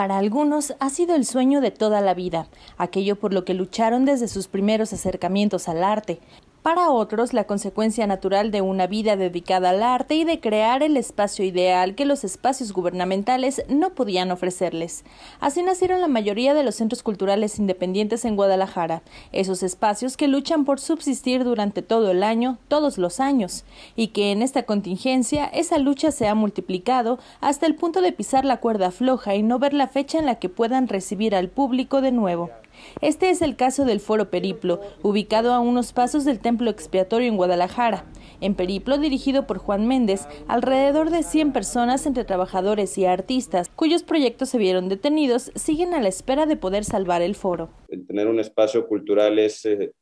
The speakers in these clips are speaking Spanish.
Para algunos ha sido el sueño de toda la vida, aquello por lo que lucharon desde sus primeros acercamientos al arte, para otros, la consecuencia natural de una vida dedicada al arte y de crear el espacio ideal que los espacios gubernamentales no podían ofrecerles. Así nacieron la mayoría de los centros culturales independientes en Guadalajara, esos espacios que luchan por subsistir durante todo el año, todos los años, y que en esta contingencia esa lucha se ha multiplicado hasta el punto de pisar la cuerda floja y no ver la fecha en la que puedan recibir al público de nuevo. Este es el caso del Foro Periplo, ubicado a unos pasos del Templo Expiatorio en Guadalajara. En Periplo, dirigido por Juan Méndez, alrededor de 100 personas entre trabajadores y artistas, cuyos proyectos se vieron detenidos, siguen a la espera de poder salvar el foro. El tener un espacio cultural es eh,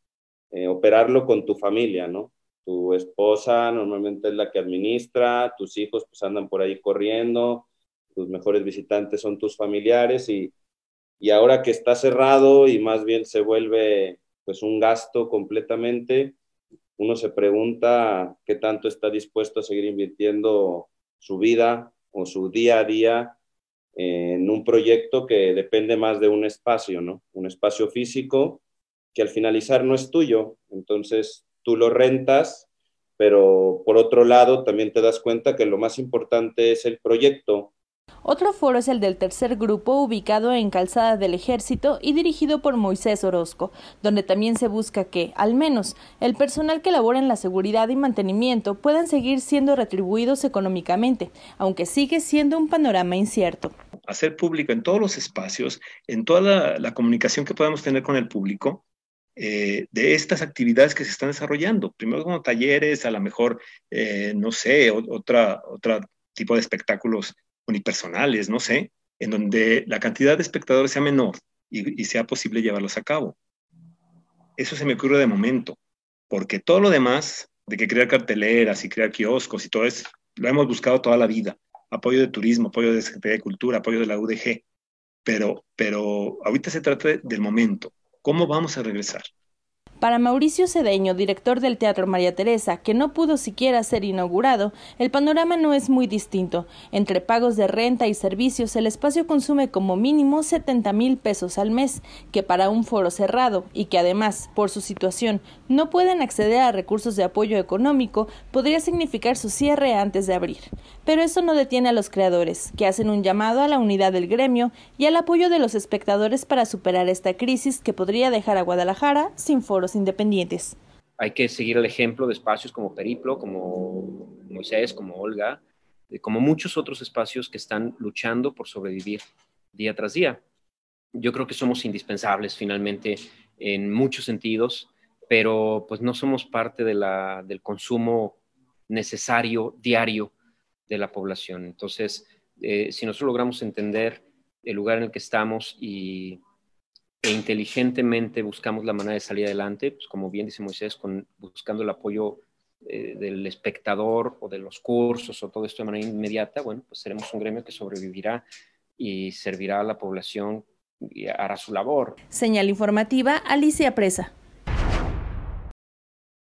eh, operarlo con tu familia, ¿no? Tu esposa normalmente es la que administra, tus hijos pues andan por ahí corriendo, tus mejores visitantes son tus familiares y y ahora que está cerrado y más bien se vuelve pues un gasto completamente, uno se pregunta qué tanto está dispuesto a seguir invirtiendo su vida o su día a día en un proyecto que depende más de un espacio, ¿no? Un espacio físico que al finalizar no es tuyo, entonces tú lo rentas, pero por otro lado también te das cuenta que lo más importante es el proyecto, otro foro es el del tercer grupo, ubicado en Calzada del Ejército y dirigido por Moisés Orozco, donde también se busca que, al menos, el personal que labora en la seguridad y mantenimiento puedan seguir siendo retribuidos económicamente, aunque sigue siendo un panorama incierto. Hacer público en todos los espacios, en toda la, comunicación que podamos tener con el público, eh, de estas actividades que se están desarrollando. Primero como talleres, a lo mejor, eh, no sé, otro tipo de espectáculos unipersonales, no sé, en donde la cantidad de espectadores sea menor y, sea posible llevarlos a cabo. Eso se me ocurre de momento, porque todo lo demás, de que crear carteleras y crear kioscos y todo eso, lo hemos buscado toda la vida. Apoyo de turismo, apoyo de Secretaría de Cultura, apoyo de la UDG. Pero, pero ahorita se trata del momento. ¿Cómo vamos a regresar? Para Mauricio Cedeño, director del Teatro María Teresa, que no pudo siquiera ser inaugurado, el panorama no es muy distinto. Entre pagos de renta y servicios, el espacio consume como mínimo 70 mil pesos al mes, que para un foro cerrado y que además, por su situación, no pueden acceder a recursos de apoyo económico, podría significar su cierre antes de abrir. Pero eso no detiene a los creadores, que hacen un llamado a la unidad del gremio y al apoyo de los espectadores para superar esta crisis que podría dejar a Guadalajara sin foro independientes. Hay que seguir el ejemplo de espacios como Periplo, como Moisés, como Olga, como muchos otros espacios que están luchando por sobrevivir día tras día. Yo creo que somos indispensables finalmente en muchos sentidos, pero pues no somos parte del consumo necesario diario de la población. Entonces, eh, si nosotros logramos entender el lugar en el que estamos y e inteligentemente buscamos la manera de salir adelante, pues como bien dice Moisés, con, buscando el apoyo eh, del espectador o de los cursos o todo esto de manera inmediata, bueno, pues seremos un gremio que sobrevivirá y servirá a la población y hará su labor. Señal informativa, Alicia Presa.